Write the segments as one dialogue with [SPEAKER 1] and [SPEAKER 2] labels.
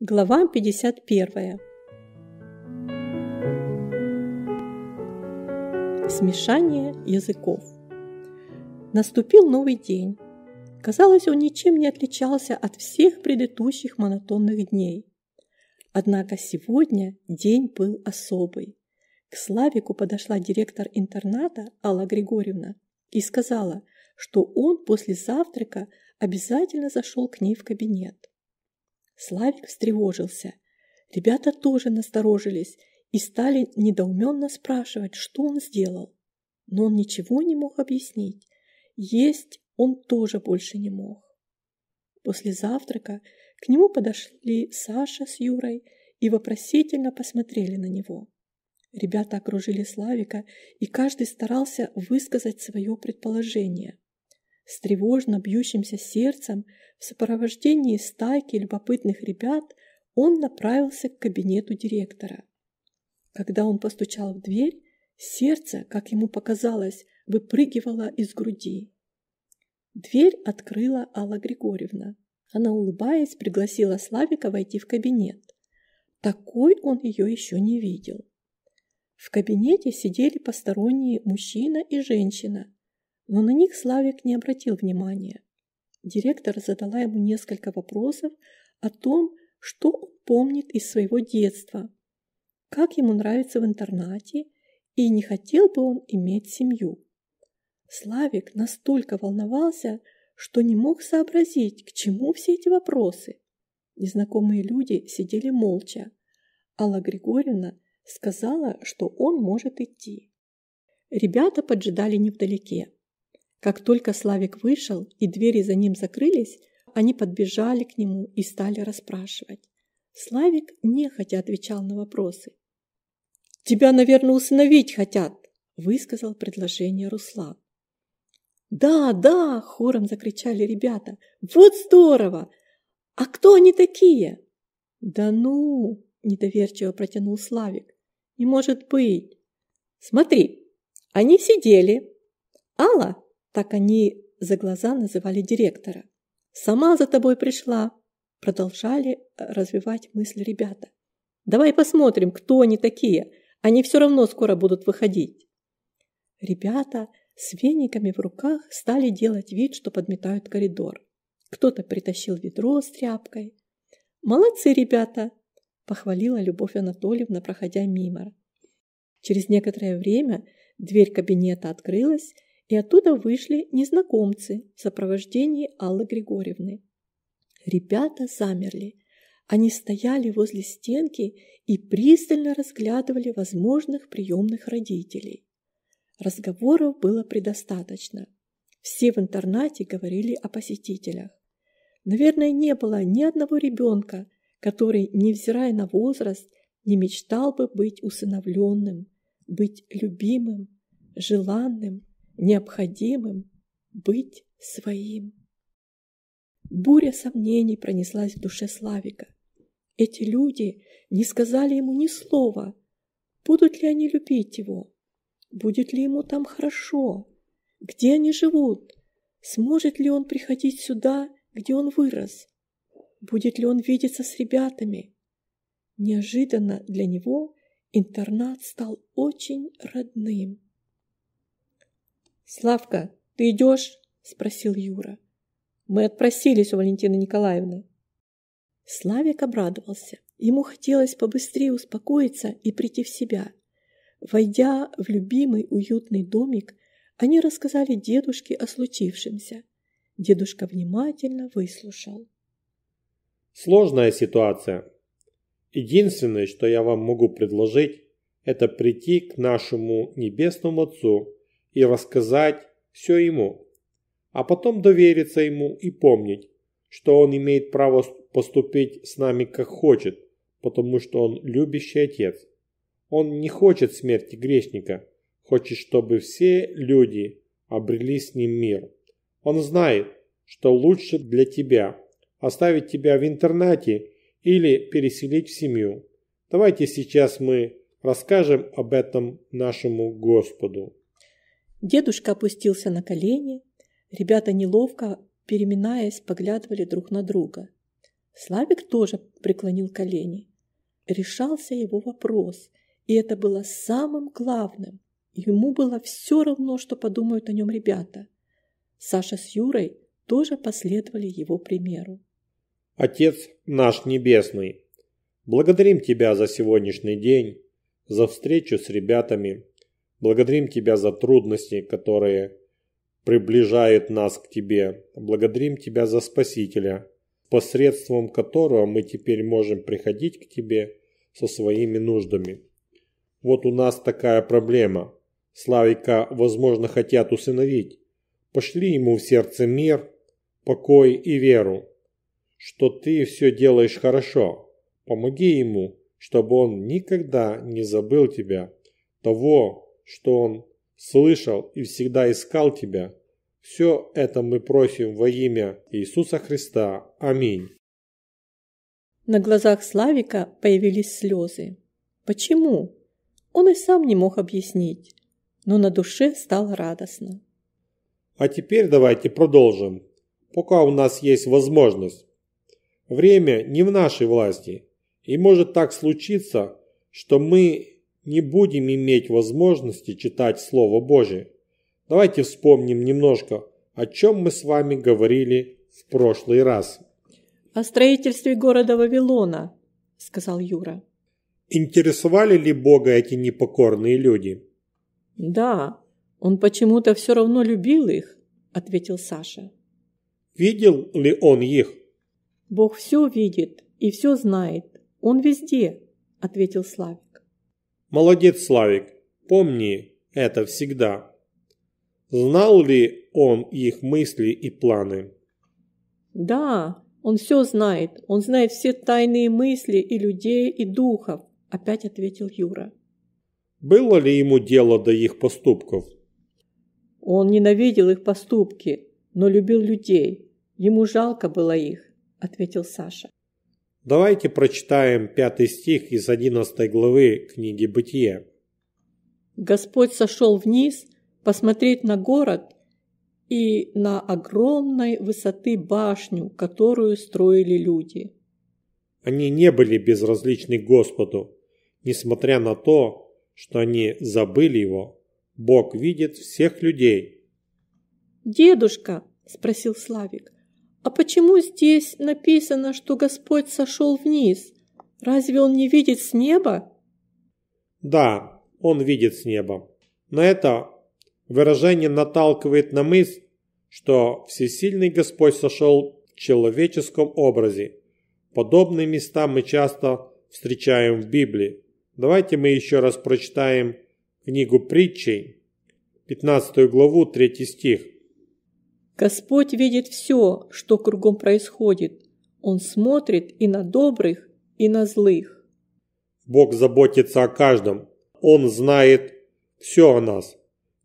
[SPEAKER 1] Глава 51. Смешание языков. Наступил новый день. Казалось, он ничем не отличался от всех предыдущих монотонных дней. Однако сегодня день был особый. К Славику подошла директор интерната Алла Григорьевна и сказала, что он после завтрака обязательно зашел к ней в кабинет. Славик встревожился. Ребята тоже насторожились и стали недоуменно спрашивать, что он сделал. Но он ничего не мог объяснить. Есть он тоже больше не мог. После завтрака к нему подошли Саша с Юрой и вопросительно посмотрели на него. Ребята окружили Славика, и каждый старался высказать свое предположение с тревожно бьющимся сердцем в сопровождении стайки любопытных ребят он направился к кабинету директора. Когда он постучал в дверь, сердце, как ему показалось, выпрыгивало из груди. Дверь открыла Алла Григорьевна. Она, улыбаясь, пригласила Славика войти в кабинет. Такой он ее еще не видел. В кабинете сидели посторонние мужчина и женщина но на них Славик не обратил внимания. Директор задала ему несколько вопросов о том, что он помнит из своего детства, как ему нравится в интернате и не хотел бы он иметь семью. Славик настолько волновался, что не мог сообразить, к чему все эти вопросы. Незнакомые люди сидели молча. А Алла Григорьевна сказала, что он может идти. Ребята поджидали невдалеке. Как только Славик вышел и двери за ним закрылись, они подбежали к нему и стали расспрашивать. Славик нехотя отвечал на вопросы. «Тебя, наверное, усыновить хотят!» – высказал предложение Руслан. «Да, да!» – хором закричали ребята. «Вот здорово! А кто они такие?» «Да ну!» – недоверчиво протянул Славик. «Не может быть!» «Смотри, они сидели. Алла так они за глаза называли директора. «Сама за тобой пришла!» Продолжали э, развивать мысль ребята. «Давай посмотрим, кто они такие. Они все равно скоро будут выходить». Ребята с вениками в руках стали делать вид, что подметают коридор. Кто-то притащил ведро с тряпкой. «Молодцы, ребята!» – похвалила Любовь Анатольевна, проходя мимо. Через некоторое время дверь кабинета открылась, и оттуда вышли незнакомцы в сопровождении Аллы Григорьевны. Ребята замерли. Они стояли возле стенки и пристально разглядывали возможных приемных родителей. Разговоров было предостаточно. Все в интернате говорили о посетителях. Наверное, не было ни одного ребенка, который, невзирая на возраст, не мечтал бы быть усыновленным, быть любимым, желанным необходимым быть своим. Буря сомнений пронеслась в душе Славика. Эти люди не сказали ему ни слова. Будут ли они любить его? Будет ли ему там хорошо? Где они живут? Сможет ли он приходить сюда, где он вырос? Будет ли он видеться с ребятами? Неожиданно для него интернат стал очень родным. «Славка, ты идешь?» – спросил Юра. «Мы отпросились у Валентины Николаевны». Славик обрадовался. Ему хотелось побыстрее успокоиться и прийти в себя. Войдя в любимый уютный домик, они рассказали дедушке о случившемся. Дедушка внимательно выслушал.
[SPEAKER 2] Сложная ситуация. Единственное, что я вам могу предложить, это прийти к нашему Небесному Отцу и рассказать все ему, а потом довериться ему и помнить, что он имеет право поступить с нами как хочет, потому что он любящий отец. Он не хочет смерти грешника, хочет, чтобы все люди обрели с ним мир. Он знает, что лучше для тебя оставить тебя в интернате или переселить в семью. Давайте сейчас мы расскажем об этом нашему Господу.
[SPEAKER 1] Дедушка опустился на колени. Ребята неловко, переминаясь, поглядывали друг на друга. Славик тоже преклонил колени. Решался его вопрос, и это было самым главным. Ему было все равно, что подумают о нем ребята. Саша с Юрой тоже последовали его примеру.
[SPEAKER 2] «Отец наш Небесный, благодарим Тебя за сегодняшний день, за встречу с ребятами, Благодарим Тебя за трудности, которые приближают нас к Тебе. Благодарим Тебя за Спасителя, посредством которого мы теперь можем приходить к Тебе со своими нуждами. Вот у нас такая проблема. Славика, возможно, хотят усыновить. Пошли ему в сердце мир, покой и веру, что ты все делаешь хорошо. Помоги ему, чтобы он никогда не забыл тебя, того, что он слышал и всегда искал тебя. Все это мы просим во имя Иисуса Христа. Аминь.
[SPEAKER 1] На глазах Славика появились слезы. Почему? Он и сам не мог объяснить, но на душе стало радостно.
[SPEAKER 2] А теперь давайте продолжим, пока у нас есть возможность. Время не в нашей власти, и может так случиться, что мы не будем иметь возможности читать Слово Божие. Давайте вспомним немножко, о чем мы с вами говорили в прошлый раз.
[SPEAKER 1] «О строительстве города Вавилона», – сказал Юра.
[SPEAKER 2] Интересовали ли Бога эти непокорные люди?
[SPEAKER 1] «Да, он почему-то все равно любил их», – ответил Саша.
[SPEAKER 2] «Видел ли он их?»
[SPEAKER 1] «Бог все видит и все знает. Он везде», – ответил Славик.
[SPEAKER 2] Молодец, Славик, помни это всегда. Знал ли он их мысли и планы?
[SPEAKER 1] Да, он все знает. Он знает все тайные мысли и людей, и духов, опять ответил Юра.
[SPEAKER 2] Было ли ему дело до их поступков?
[SPEAKER 1] Он ненавидел их поступки, но любил людей. Ему жалко было их, ответил Саша.
[SPEAKER 2] Давайте прочитаем пятый стих из одиннадцатой главы книги Бытия.
[SPEAKER 1] Господь сошел вниз посмотреть на город и на огромной высоты башню, которую строили люди.
[SPEAKER 2] Они не были безразличны Господу, несмотря на то, что они забыли Его. Бог видит всех людей.
[SPEAKER 1] «Дедушка», – спросил Славик, «А почему здесь написано, что Господь сошел вниз? Разве Он не видит с неба?»
[SPEAKER 2] Да, Он видит с неба. Но это выражение наталкивает на мысль, что всесильный Господь сошел в человеческом образе. Подобные места мы часто встречаем в Библии. Давайте мы еще раз прочитаем книгу притчей, 15 главу, 3 стих.
[SPEAKER 1] Господь видит все, что кругом происходит. Он смотрит и на добрых, и на злых.
[SPEAKER 2] Бог заботится о каждом. Он знает все о нас.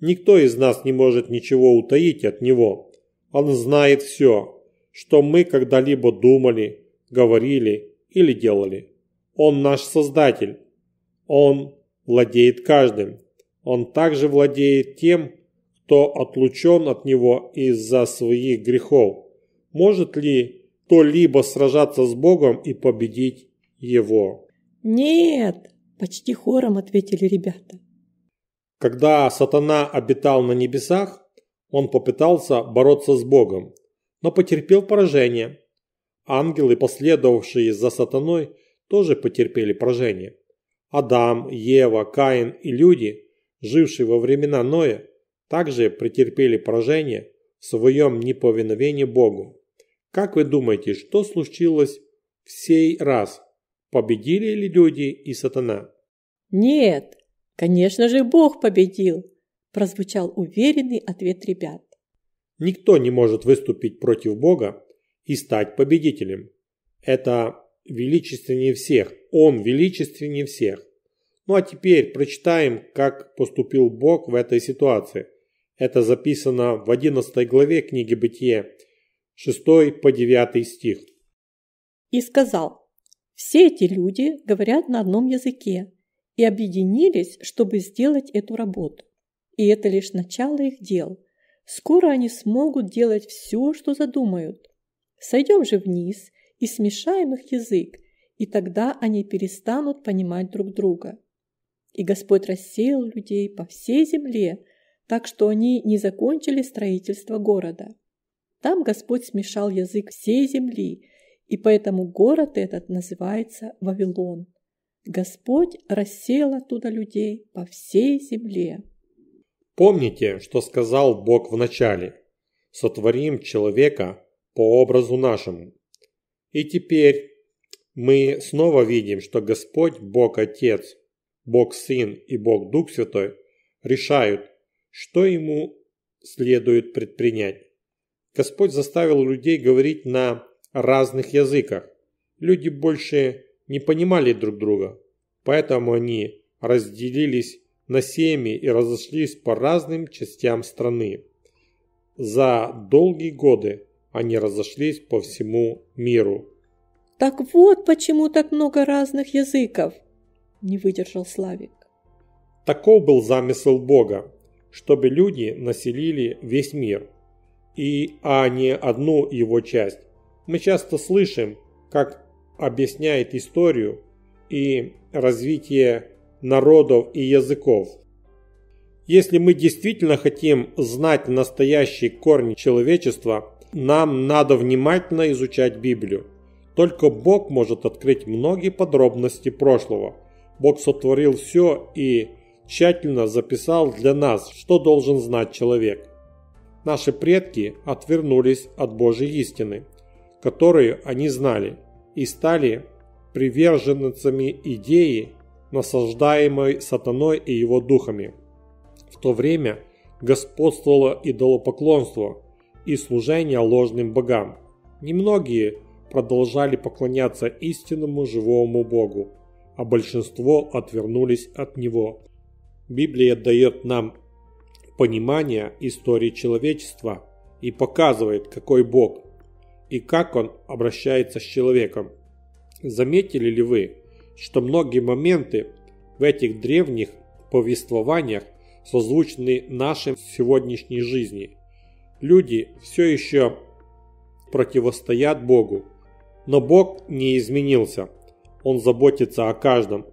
[SPEAKER 2] Никто из нас не может ничего утаить от Него. Он знает все, что мы когда-либо думали, говорили или делали. Он наш Создатель. Он владеет каждым. Он также владеет тем, кто отлучен от него из-за своих грехов, может ли кто-либо сражаться с Богом и победить его?
[SPEAKER 1] Нет, почти хором ответили ребята.
[SPEAKER 2] Когда сатана обитал на небесах, он попытался бороться с Богом, но потерпел поражение. Ангелы, последовавшие за сатаной, тоже потерпели поражение. Адам, Ева, Каин и люди, жившие во времена Ноя, также претерпели поражение в своем неповиновении Богу. Как вы думаете, что случилось в сей раз? Победили ли люди и сатана?
[SPEAKER 1] Нет, конечно же Бог победил, прозвучал уверенный ответ ребят.
[SPEAKER 2] Никто не может выступить против Бога и стать победителем. Это величественнее всех, Он величественнее всех. Ну а теперь прочитаем, как поступил Бог в этой ситуации – это записано в 11 главе книги Бытия, 6 по 9 стих.
[SPEAKER 1] И сказал, все эти люди говорят на одном языке и объединились, чтобы сделать эту работу. И это лишь начало их дел. Скоро они смогут делать все, что задумают. Сойдем же вниз и смешаем их язык, и тогда они перестанут понимать друг друга. И Господь рассеял людей по всей земле, так что они не закончили строительство города. Там Господь смешал язык всей земли, и поэтому город этот называется Вавилон. Господь рассеял оттуда людей по всей земле.
[SPEAKER 2] Помните, что сказал Бог в начале? Сотворим человека по образу нашему. И теперь мы снова видим, что Господь, Бог Отец, Бог Сын и Бог Дух Святой решают, что ему следует предпринять? Господь заставил людей говорить на разных языках. Люди больше не понимали друг друга, поэтому они разделились на семьи и разошлись по разным частям страны. За долгие годы они разошлись по всему миру.
[SPEAKER 1] «Так вот почему так много разных языков!» – не выдержал Славик.
[SPEAKER 2] Таков был замысел Бога чтобы люди населили весь мир, и, а не одну его часть. Мы часто слышим, как объясняет историю и развитие народов и языков. Если мы действительно хотим знать настоящие корни человечества, нам надо внимательно изучать Библию. Только Бог может открыть многие подробности прошлого. Бог сотворил все и тщательно записал для нас, что должен знать человек. Наши предки отвернулись от Божьей истины, которую они знали, и стали приверженцами идеи, насаждаемой сатаной и его духами. В то время господствовало идолопоклонство и служение ложным богам. Немногие продолжали поклоняться истинному живому Богу, а большинство отвернулись от него Библия дает нам понимание истории человечества и показывает, какой Бог и как Он обращается с человеком. Заметили ли вы, что многие моменты в этих древних повествованиях созвучны нашей сегодняшней жизни? Люди все еще противостоят Богу, но Бог не изменился. Он заботится о каждом.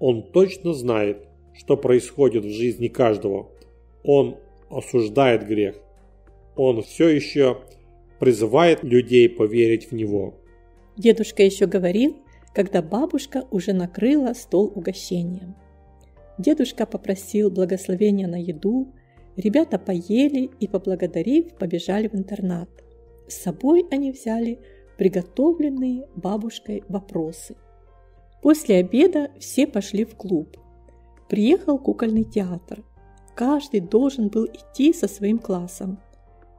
[SPEAKER 2] Он точно знает – что происходит в жизни каждого. Он осуждает грех. Он все еще призывает людей поверить в него.
[SPEAKER 1] Дедушка еще говорил, когда бабушка уже накрыла стол угощением. Дедушка попросил благословения на еду, ребята поели и, поблагодарив, побежали в интернат. С собой они взяли приготовленные бабушкой вопросы. После обеда все пошли в клуб приехал кукольный театр. Каждый должен был идти со своим классом.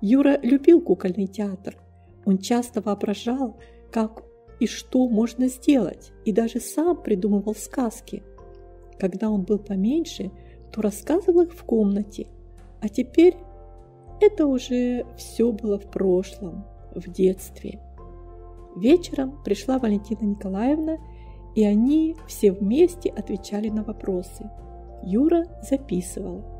[SPEAKER 1] Юра любил кукольный театр. Он часто воображал, как и что можно сделать, и даже сам придумывал сказки. Когда он был поменьше, то рассказывал их в комнате, а теперь это уже все было в прошлом, в детстве. Вечером пришла Валентина Николаевна – и они все вместе отвечали на вопросы. Юра записывал.